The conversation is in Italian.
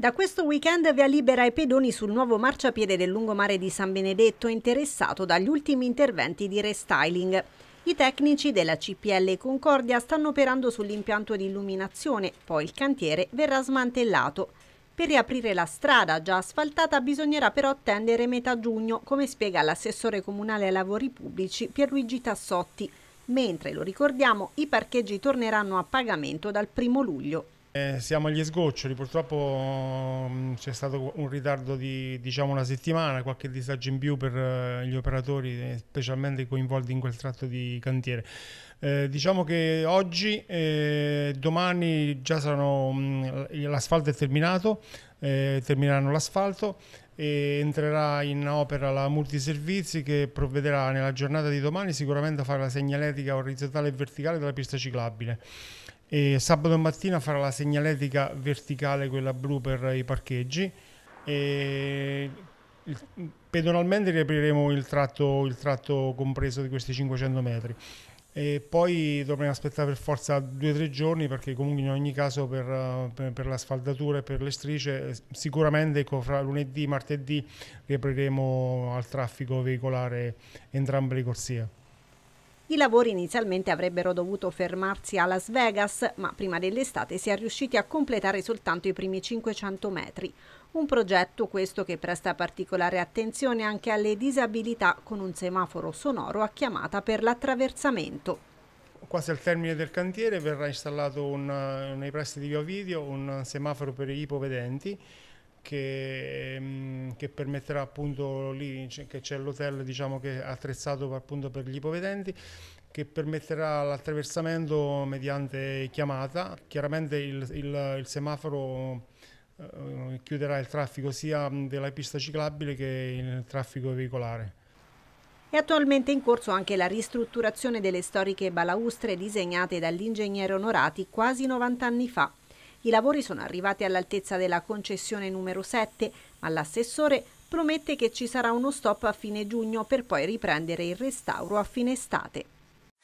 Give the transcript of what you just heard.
Da questo weekend via libera ai pedoni sul nuovo marciapiede del lungomare di San Benedetto interessato dagli ultimi interventi di restyling. I tecnici della CPL Concordia stanno operando sull'impianto di illuminazione, poi il cantiere verrà smantellato. Per riaprire la strada già asfaltata bisognerà però attendere metà giugno, come spiega l'assessore comunale ai lavori pubblici Pierluigi Tassotti, mentre, lo ricordiamo, i parcheggi torneranno a pagamento dal primo luglio. Eh, siamo agli sgoccioli, purtroppo mm, c'è stato un ritardo di diciamo, una settimana, qualche disagio in più per eh, gli operatori, eh, specialmente coinvolti in quel tratto di cantiere. Eh, diciamo che oggi e eh, domani già saranno, mm, l'asfalto è terminato, eh, termineranno l'asfalto e entrerà in opera la multiservizi che provvederà nella giornata di domani sicuramente a fare la segnaletica orizzontale e verticale della pista ciclabile. E sabato mattina farà la segnaletica verticale, quella blu per i parcheggi. E pedonalmente riapriremo il tratto, il tratto compreso di questi 500 metri. E poi dovremo aspettare per forza due o tre giorni perché comunque in ogni caso per, per, per la sfaldatura e per le strisce eh, sicuramente ecco, fra lunedì e martedì riapriremo al traffico veicolare entrambe le corsie. I lavori inizialmente avrebbero dovuto fermarsi a Las Vegas, ma prima dell'estate si è riusciti a completare soltanto i primi 500 metri. Un progetto questo che presta particolare attenzione anche alle disabilità con un semaforo sonoro a chiamata per l'attraversamento. Quasi al termine del cantiere verrà installato un, eh, nei pressi di Via Video un semaforo per i ipovedenti che, mm, che, permetterà appunto lì cioè, che c'è l'hotel diciamo che è attrezzato appunto per gli ipovedenti che permetterà l'attraversamento mediante chiamata chiaramente il, il, il semaforo eh, chiuderà il traffico sia mm, della pista ciclabile che il traffico veicolare è attualmente in corso anche la ristrutturazione delle storiche balaustre disegnate dall'ingegnere Onorati quasi 90 anni fa. I lavori sono arrivati all'altezza della concessione numero 7, ma l'assessore promette che ci sarà uno stop a fine giugno per poi riprendere il restauro a fine estate.